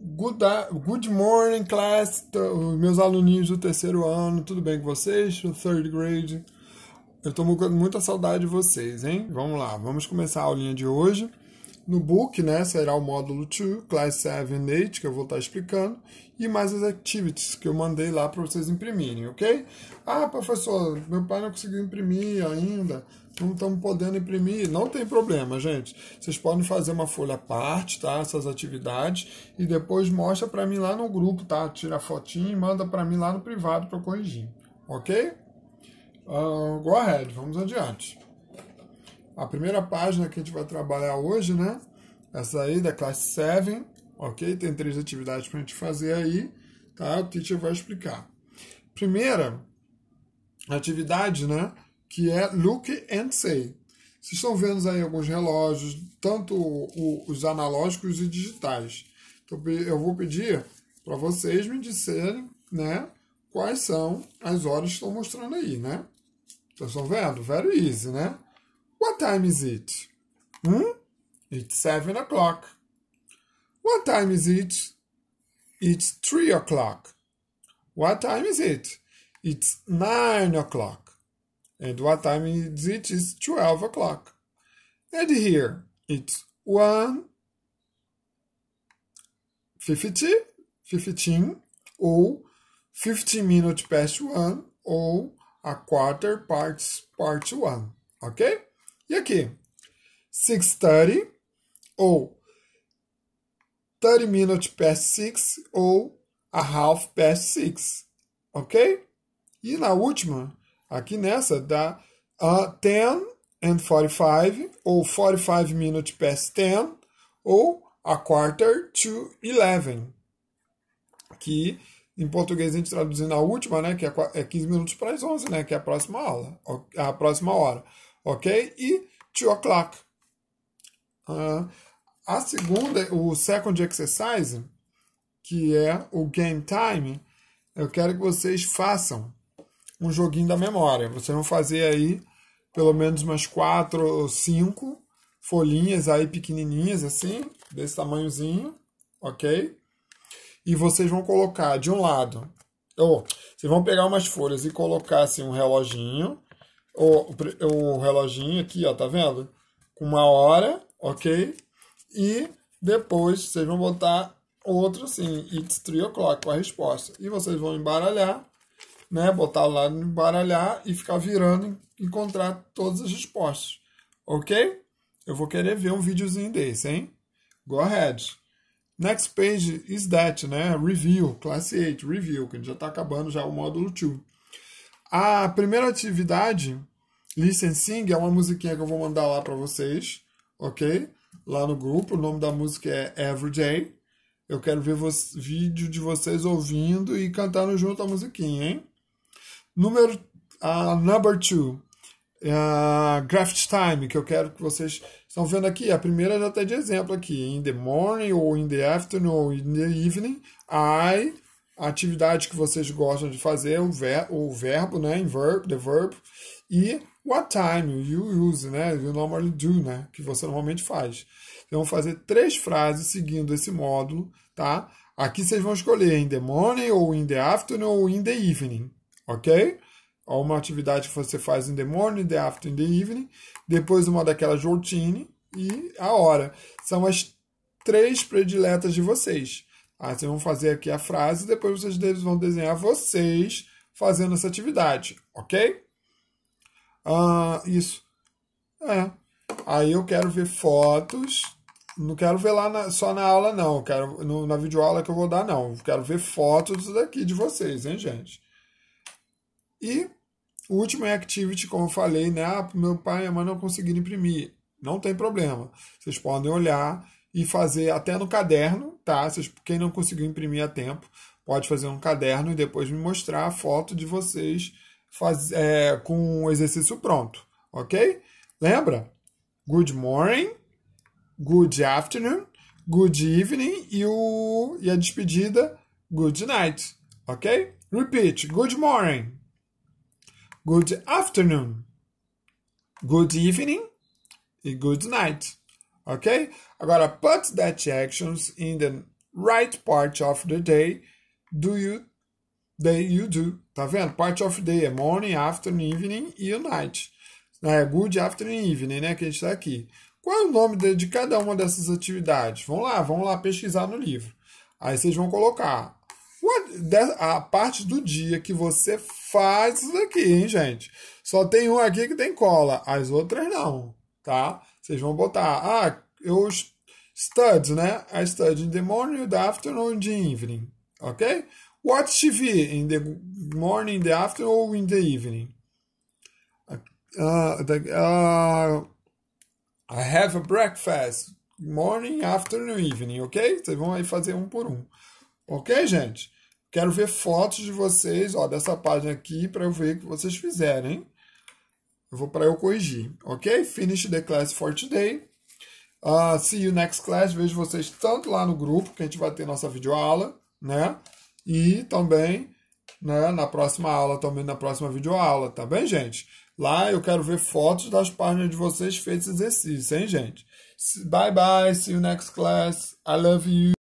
Good, good morning, class. Meus aluninhos do terceiro ano, tudo bem com vocês? third grade. Eu tô com muita saudade de vocês, hein? Vamos lá, vamos começar a aulinha de hoje. No book, né, será o módulo 2, Class 7 and 8, que eu vou estar tá explicando, e mais as activities que eu mandei lá para vocês imprimirem, ok? Ah, professor, meu pai não conseguiu imprimir ainda não estamos podendo imprimir, não tem problema, gente. Vocês podem fazer uma folha à parte, tá? Essas atividades e depois mostra para mim lá no grupo, tá? Tira fotinho e manda para mim lá no privado para eu corrigir, ok? Uh, go ahead, vamos adiante. A primeira página que a gente vai trabalhar hoje, né? Essa aí da classe 7, ok? Tem três atividades para a gente fazer aí, tá? O teacher vai explicar. Primeira atividade, né? que é Look and Say. Vocês estão vendo aí alguns relógios, tanto os analógicos e digitais. Então eu vou pedir para vocês me disserem, né, quais são as horas que estão mostrando aí, né? Vocês estão vendo? Very easy, né? What time is it? Hum? It's seven o'clock. What time is it? It's three o'clock. What time is it? It's nine o'clock. And what time is it? It's 12 o'clock. And here it's 1 50, 15 ou 15 minutes past 1 ou a quarter parte part 1, ok? E aqui, 6.30 ou 30 minutes past 6 ou a half past 6, ok? E na última, Aqui nessa dá uh, 10 and 45, ou 45 minutes past 10, ou a quarter to 11, que em português a gente traduzindo a última, né, que é 15 é minutos para as 11, né, que é a próxima aula, a próxima hora, ok? E 2 o'clock. Uh, a segunda, o second exercise, que é o game time, eu quero que vocês façam um joguinho da memória. Vocês vão fazer aí pelo menos umas quatro ou cinco folhinhas aí pequenininhas, assim, desse tamanhozinho, ok? E vocês vão colocar de um lado, ou vocês vão pegar umas folhas e colocar assim um reloginho, ou o reloginho aqui, ó, tá vendo? Com uma hora, ok? E depois vocês vão botar outro assim, it's 3 o'clock com a resposta. E vocês vão embaralhar né, botar lá no baralhar e ficar virando e encontrar todas as respostas. Ok? Eu vou querer ver um videozinho desse, hein? Go ahead. Next page is that, né? Review, classe 8, review, que já está acabando já o módulo 2. A primeira atividade, Listen Sing, é uma musiquinha que eu vou mandar lá para vocês, ok? Lá no grupo, o nome da música é Everyday. Eu quero ver vídeo de vocês ouvindo e cantando junto a musiquinha, hein? Número uh, number two, uh, é graft time, que eu quero que vocês estão vendo aqui. A primeira já está de exemplo aqui. In the morning, ou in the afternoon, ou in the evening, I, a atividade que vocês gostam de fazer, o, ver, o verbo, né? In verb, the verb. E what time you use, né? You normally do, né? Que você normalmente faz. Então, fazer três frases seguindo esse módulo, tá? Aqui vocês vão escolher in the morning, ou in the afternoon, ou in the evening ok? Uma atividade que você faz in the morning, the afternoon, the evening, depois uma daquelas routine e a hora. São as três prediletas de vocês. Ah, vocês vão fazer aqui a frase e depois vocês vão desenhar vocês fazendo essa atividade, ok? Ah, isso. É. Aí eu quero ver fotos. Não quero ver lá na, só na aula, não. Quero, no, na videoaula que eu vou dar, não. Quero ver fotos daqui de vocês, hein, gente? E o último é Activity, como eu falei, né? Ah, meu pai e minha mãe não conseguiram imprimir. Não tem problema. Vocês podem olhar e fazer até no caderno, tá? Vocês, quem não conseguiu imprimir a tempo, pode fazer um caderno e depois me mostrar a foto de vocês faz, é, com o exercício pronto, ok? Lembra? Good morning, good afternoon, good evening e, o, e a despedida, good night, ok? Repeat, good morning, good afternoon, good evening e good night. Ok? Agora, put that actions in the right part of the day do you day you do. Tá vendo? Part of day é morning, afternoon, evening e night. É good afternoon evening, né? Que a gente está aqui. Qual é o nome de, cada uma dessas atividades? Vamos lá, vamos lá pesquisar no livro. Aí vocês vão colocar a parte do dia que você faz isso aqui, hein, gente? Só tem um aqui que tem cola, as outras não, tá? Vocês vão botar, ah, eu studs, né? I study in the morning, the afternoon, the evening, ok? Watch TV in the morning, the afternoon or in the evening. Uh, the, uh, I have a breakfast morning, afternoon, evening, ok? Vocês vão aí fazer um por um. Ok, gente? Quero ver fotos de vocês, ó, dessa página aqui, para eu ver o que vocês fizerem. Eu vou para eu corrigir, ok? Finish the class for today. Uh, see you next class. Vejo vocês tanto lá no grupo, que a gente vai ter nossa videoaula, né? E também né, na próxima aula, também na próxima videoaula, tá bem, gente? Lá eu quero ver fotos das páginas de vocês feitas esse exercício, hein, gente? Bye bye, see you next class. I love you.